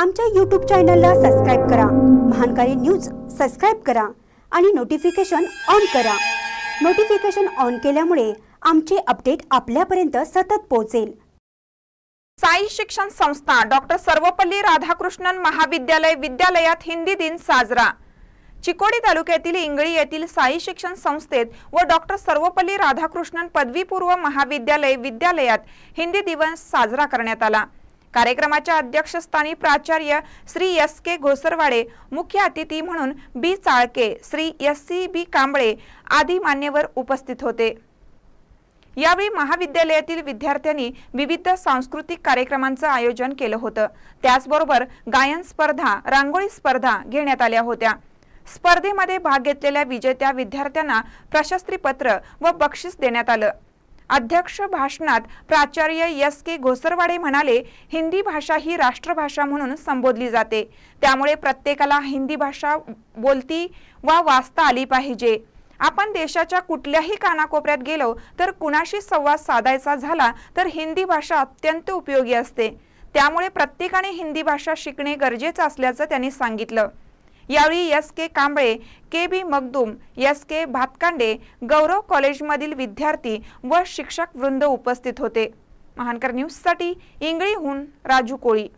आमच्या यूट्यूब चॅनलला सबस्क्राईब करा महानकारी न्यूज सबस्क्राईब करा आणि नोटिफिकेशन ऑन करा नोटिफिकेशन ऑन केल्यामुळे आमचे अपडेट आपल्यापर्यंत सतत पोहोचेल साई शिक्षण संस्था डॉक्टर सर्वपल्ली राधाकृष्णन महाविद्यालय विद्यालयात हिंदी दिन साजरा चिकोडी तालुक्यातील इंगळी येथील साई शिक्षण संस्थेत व डॉक्टर सर्वपल्ली राधाकृष्णन पदवीपूर्व महाविद्यालय विद्यालयात हिंदी दिवस साजरा करण्यात आला कार्यक्रमाच्या अध्यक्षस्थानी प्राचार्य श्री एस के घोसरवाडे मुख्य अतिथी म्हणून B Chalke Shri S C B Kamble आदी मान्यवर उपस्थित होते यावेळी महाविद्यालयातील विद्यार्थ्यांनी विविध सांस्कृतिक कार्यक्रमांचं आयोजन केलं होतं त्याचबरोबर गायन स्पर्धा रांगोळी स्पर्धा घेण्यात आल्या होत्या स्पर्धेमध्ये भाग घेतलेल्या विजेत्या विद्यार्थ्यांना प्रशस्तीपत्र व बक्षीस देण्यात आलं अध्यक्ष भाषणात प्राचार्य एस के घोसरवाडे म्हणाले हिंदी भाषा ही राष्ट्रभाषा म्हणून संबोधली जाते त्यामुळे प्रत्येकाला हिंदी भाषा बोलती वा वाचता आली पाहिजे आपण देशाच्या कुठल्याही कानाकोपऱ्यात गेलो तर कुणाशी संवाद साधायचा झाला तर हिंदी भाषा अत्यंत उपयोगी असते त्यामुळे प्रत्येकाने हिंदी भाषा शिकणे गरजेचं असल्याचं त्यांनी सांगितलं यावेळी S K Kamble K B Magdum S K Bhatkande Gaurav कॉलेजमधील विद्यार्थी व शिक्षक वृंद उपस्थित होते महानकर न्यूजसाठी इंगळीहून राजू कोळी